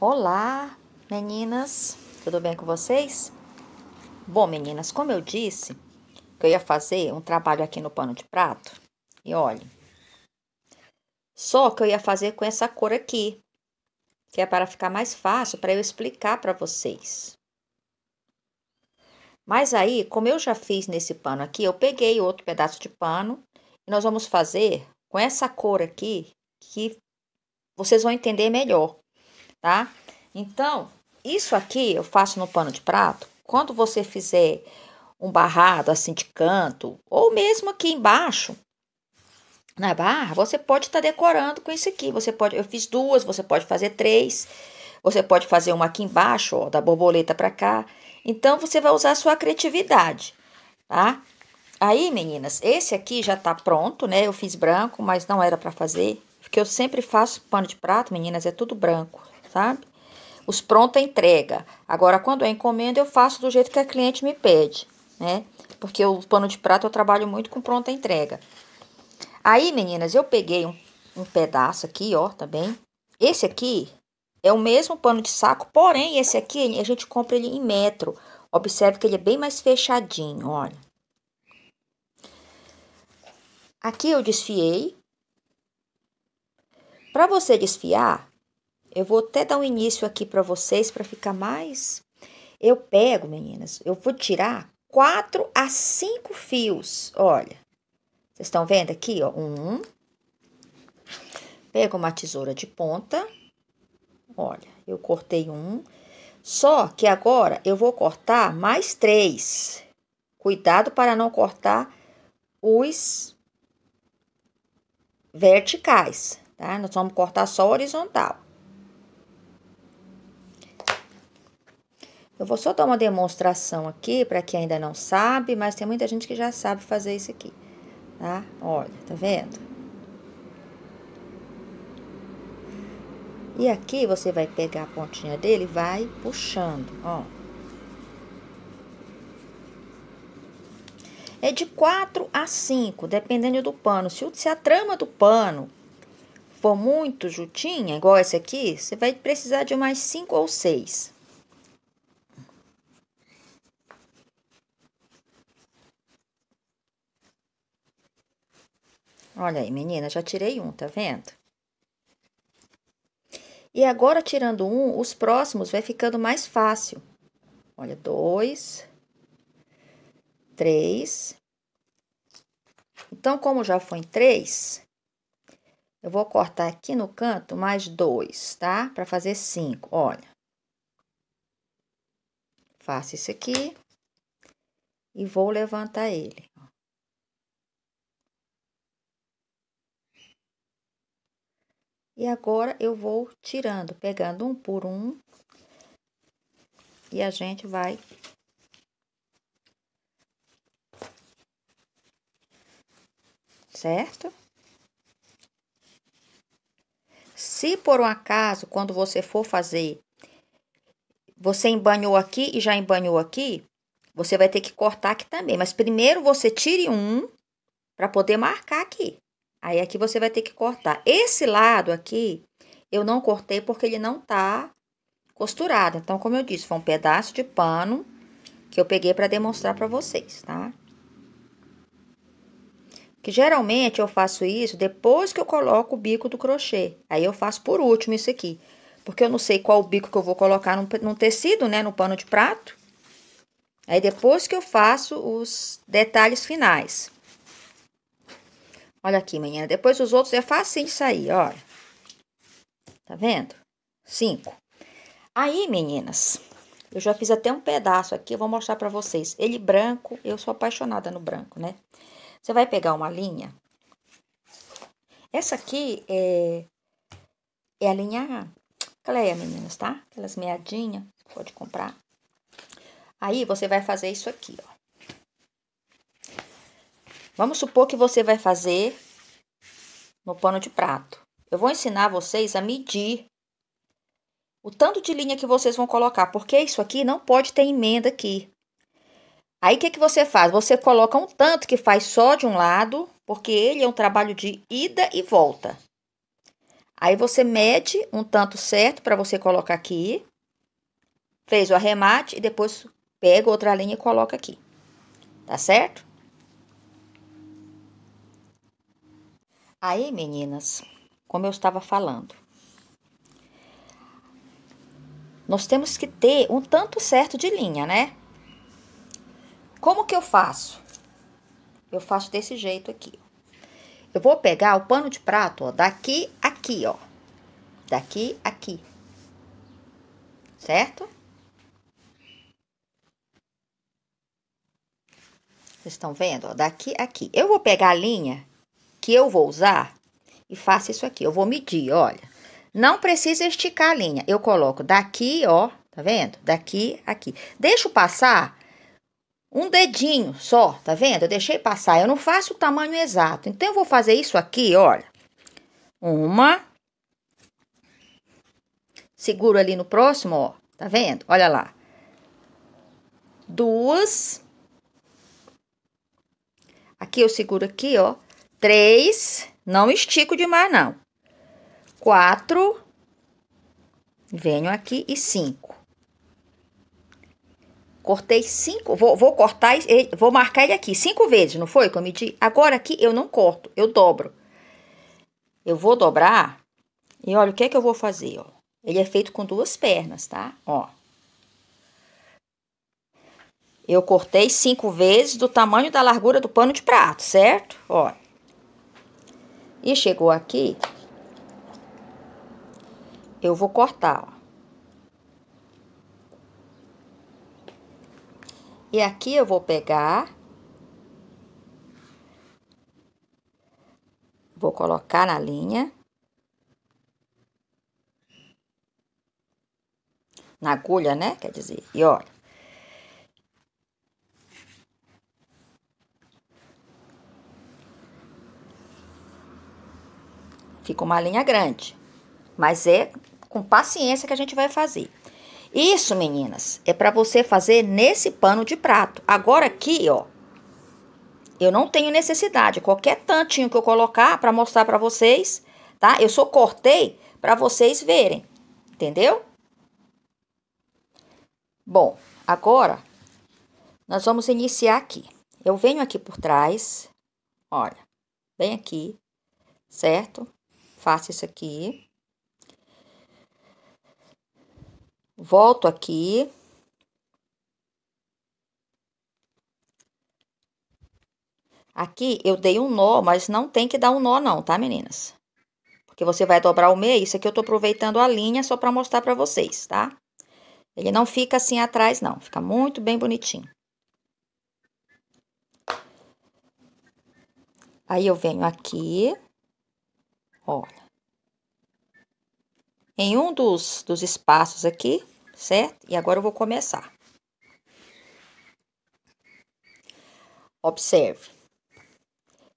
Olá, meninas, tudo bem com vocês? Bom, meninas, como eu disse que eu ia fazer um trabalho aqui no pano de prato, e olha, só que eu ia fazer com essa cor aqui, que é para ficar mais fácil para eu explicar para vocês. Mas aí, como eu já fiz nesse pano aqui, eu peguei outro pedaço de pano e nós vamos fazer com essa cor aqui que vocês vão entender melhor, tá? Então, isso aqui eu faço no pano de prato. Quando você fizer um barrado assim de canto, ou mesmo aqui embaixo, na né? barra, ah, você pode estar tá decorando com isso aqui. Você pode, eu fiz duas, você pode fazer três, você pode fazer uma aqui embaixo, ó, da borboleta para cá. Então você vai usar a sua criatividade, tá? Aí, meninas, esse aqui já tá pronto, né? Eu fiz branco, mas não era para fazer, porque eu sempre faço pano de prato, meninas, é tudo branco, sabe? Os pronta é entrega. Agora, quando é encomenda, eu faço do jeito que a cliente me pede, né? Porque o pano de prato eu trabalho muito com pronta entrega. Aí, meninas, eu peguei um, um pedaço aqui, ó, também. Tá esse aqui é o mesmo pano de saco, porém, esse aqui a gente compra ele em metro. Observe que ele é bem mais fechadinho, olha. Aqui eu desfiei. Para você desfiar, eu vou até dar um início aqui para vocês, para ficar mais... Eu pego, meninas, eu vou tirar quatro a cinco fios, olha. Vocês estão vendo aqui, ó, um. Pego uma tesoura de ponta. Olha, eu cortei um. Só que agora eu vou cortar mais três. Cuidado para não cortar os verticais, tá? Nós vamos cortar só horizontal. Eu vou só dar uma demonstração aqui para quem ainda não sabe, mas tem muita gente que já sabe fazer isso aqui tá? Olha, tá vendo? E aqui você vai pegar a pontinha dele e vai puxando, ó. É de 4 a 5, dependendo do pano. Se, se a trama do pano for muito jutinha, igual esse aqui, você vai precisar de mais 5 ou 6. Olha aí, menina, já tirei um, tá vendo? E agora, tirando um, os próximos vai ficando mais fácil. Olha, dois, três. Então, como já foi em três, eu vou cortar aqui no canto mais dois, tá? Para fazer cinco, olha. Faço isso aqui e vou levantar ele, E agora eu vou tirando, pegando um por um. E a gente vai certo? Se por um acaso, quando você for fazer, você embanhou aqui e já embanhou aqui, você vai ter que cortar aqui também. Mas primeiro você tire um para poder marcar aqui. Aí aqui você vai ter que cortar. Esse lado aqui, eu não cortei porque ele não tá costurado. Então, como eu disse, foi um pedaço de pano que eu peguei para demonstrar para vocês, tá? Que geralmente eu faço isso depois que eu coloco o bico do crochê. Aí eu faço por último isso aqui. Porque eu não sei qual bico que eu vou colocar num, num tecido, né? No pano de prato. Aí depois que eu faço os detalhes finais. Olha aqui, menina. Depois os outros é fácil de sair, olha. Tá vendo? Cinco. Aí, meninas, eu já fiz até um pedaço aqui, eu vou mostrar pra vocês. Ele branco, eu sou apaixonada no branco, né? Você vai pegar uma linha. Essa aqui é, é a linha Cleia, meninas, tá? Aquelas meadinhas, pode comprar. Aí, você vai fazer isso aqui, ó. Vamos supor que você vai fazer no pano de prato. Eu vou ensinar vocês a medir o tanto de linha que vocês vão colocar, porque isso aqui não pode ter emenda aqui. Aí, o que, que você faz? Você coloca um tanto que faz só de um lado, porque ele é um trabalho de ida e volta. Aí, você mede um tanto certo para você colocar aqui. Fez o arremate e depois pega outra linha e coloca aqui. Tá certo? Aí, meninas, como eu estava falando, nós temos que ter um tanto certo de linha, né? Como que eu faço? Eu faço desse jeito aqui. Eu vou pegar o pano de prato, ó, daqui aqui, ó. Daqui aqui. Certo? Vocês estão vendo? Ó, daqui aqui. Eu vou pegar a linha que eu vou usar e faço isso aqui. Eu vou medir, olha. Não precisa esticar a linha. Eu coloco daqui, ó, tá vendo? Daqui, aqui. Deixo passar um dedinho só, tá vendo? Eu deixei passar, eu não faço o tamanho exato. Então, eu vou fazer isso aqui, olha. Uma. Seguro ali no próximo, ó. Tá vendo? Olha lá. Duas. Aqui eu seguro aqui, ó. Três, não estico demais, não. Quatro, venho aqui e cinco. Cortei cinco, vou, vou cortar, vou marcar ele aqui cinco vezes, não foi que eu medi? Agora aqui eu não corto, eu dobro. Eu vou dobrar e olha o que é que eu vou fazer, ó. Ele é feito com duas pernas, tá? Ó. Eu cortei cinco vezes do tamanho da largura do pano de prato, certo? Ó. E chegou aqui, eu vou cortar, ó. E aqui eu vou pegar, vou colocar na linha, na agulha, né? Quer dizer, e olha. com uma linha grande, mas é com paciência que a gente vai fazer. Isso, meninas, é para você fazer nesse pano de prato. Agora aqui, ó, eu não tenho necessidade. Qualquer tantinho que eu colocar para mostrar para vocês, tá? Eu só cortei para vocês verem, entendeu? Bom, agora nós vamos iniciar aqui. Eu venho aqui por trás, olha, bem aqui, certo? faço isso aqui. Volto aqui. Aqui eu dei um nó, mas não tem que dar um nó não, tá, meninas? Porque você vai dobrar o meio, isso aqui eu tô aproveitando a linha só pra mostrar pra vocês, tá? Ele não fica assim atrás, não. Fica muito bem bonitinho. Aí eu venho aqui. Olha. Em um dos, dos espaços aqui, certo? E agora eu vou começar. Observe.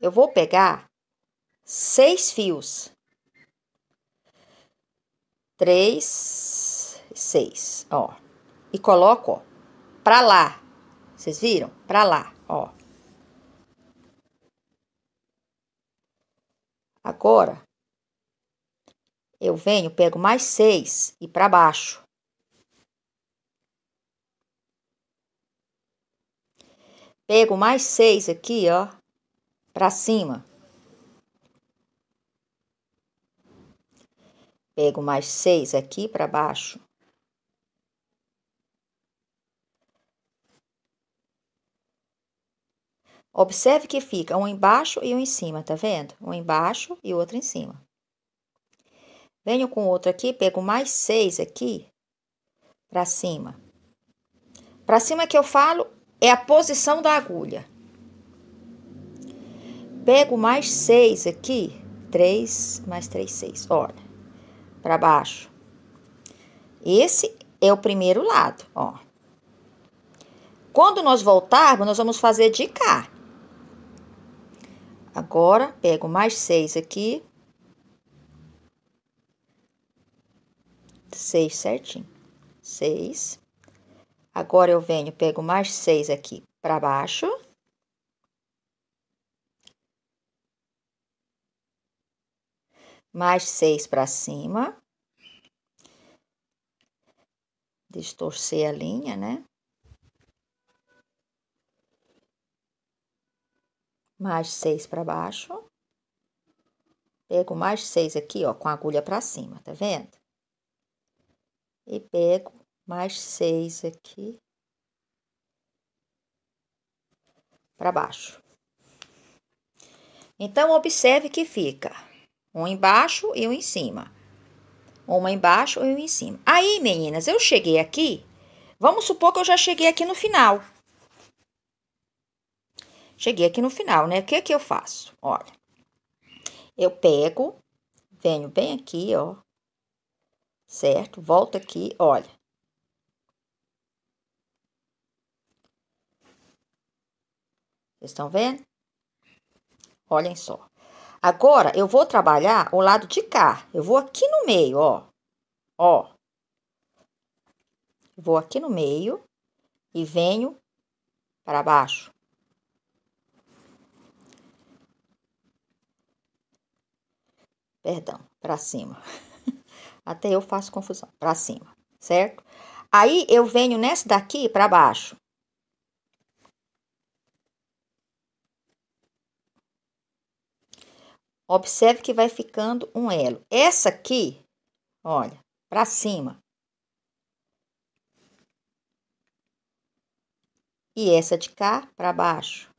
Eu vou pegar seis fios. Três, seis, ó. E coloco, ó, pra lá. Vocês viram? Pra lá, ó. Agora, eu venho, pego mais seis e para baixo. Pego mais seis aqui, ó, para cima. Pego mais seis aqui para baixo. Observe que fica um embaixo e um em cima, tá vendo? Um embaixo e outro em cima. Venho com outro aqui, pego mais seis aqui para cima. Para cima que eu falo é a posição da agulha. Pego mais seis aqui, três mais três, seis. Olha, para baixo. Esse é o primeiro lado, ó. Quando nós voltarmos, nós vamos fazer de cá. Agora, pego mais seis aqui, 6 certinho. 6. Agora eu venho, pego mais 6 aqui para baixo. Mais 6 para cima. Distorcer a linha, né? Mais 6 para baixo. Pego mais 6 aqui, ó, com a agulha para cima, tá vendo? e pego mais seis aqui para baixo. Então, observe que fica um embaixo e um em cima. Uma embaixo e um em cima. Aí, meninas, eu cheguei aqui. Vamos supor que eu já cheguei aqui no final. Cheguei aqui no final, né? O que que eu faço? Olha, eu pego, venho bem aqui, ó certo? Volta aqui, olha. Vocês estão vendo? Olhem só. Agora, eu vou trabalhar o lado de cá. Eu vou aqui no meio, ó. Ó. Vou aqui no meio e venho para baixo. Perdão, para cima. Até eu faço confusão. Para cima, certo? Aí eu venho nessa daqui para baixo. Observe que vai ficando um elo. Essa aqui, olha, para cima. E essa de cá para baixo.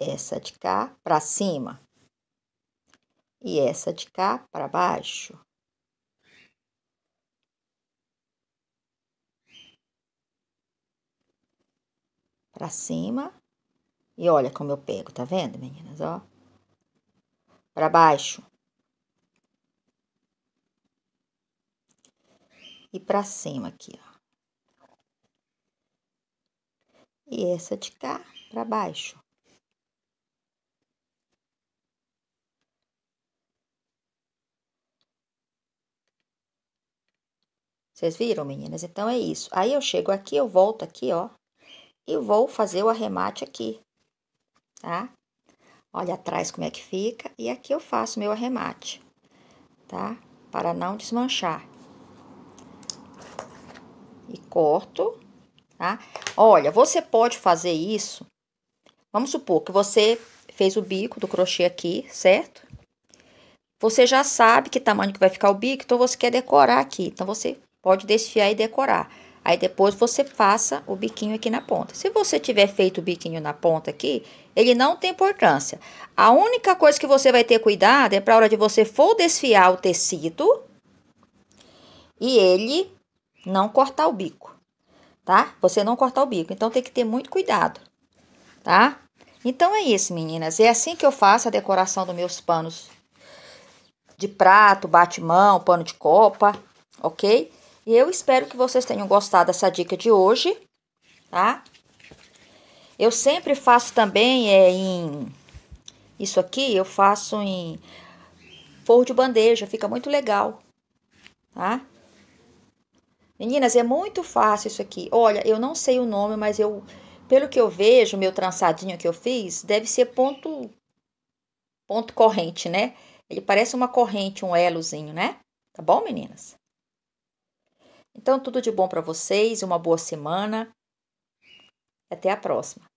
essa de cá para cima e essa de cá para baixo. Para cima. E olha como eu pego, tá vendo, meninas, ó? Para baixo. E para cima aqui, ó. E essa de cá para baixo. Vocês viram, meninas? Então é isso. Aí eu chego aqui, eu volto aqui, ó, e vou fazer o arremate aqui, tá? Olha atrás como é que fica e aqui eu faço meu arremate, tá? Para não desmanchar. E corto, tá? Olha, você pode fazer isso. Vamos supor que você fez o bico do crochê aqui, certo? Você já sabe que tamanho que vai ficar o bico, então você quer decorar aqui. Então, você Pode desfiar e decorar. Aí depois você passa o biquinho aqui na ponta. Se você tiver feito o biquinho na ponta aqui, ele não tem importância. A única coisa que você vai ter cuidado é para hora de você for desfiar o tecido e ele não cortar o bico, tá? Você não cortar o bico, então tem que ter muito cuidado, tá? Então é isso, meninas. É assim que eu faço a decoração dos meus panos de prato, batimão, pano de copa, ok? E eu espero que vocês tenham gostado dessa dica de hoje, tá? Eu sempre faço também é, em... Isso aqui eu faço em forro de bandeja, fica muito legal, tá? Meninas, é muito fácil isso aqui. Olha, eu não sei o nome, mas eu... Pelo que eu vejo, meu trançadinho que eu fiz, deve ser ponto... Ponto corrente, né? Ele parece uma corrente, um elozinho, né? Tá bom, meninas? Então, tudo de bom para vocês, uma boa semana. Até a próxima.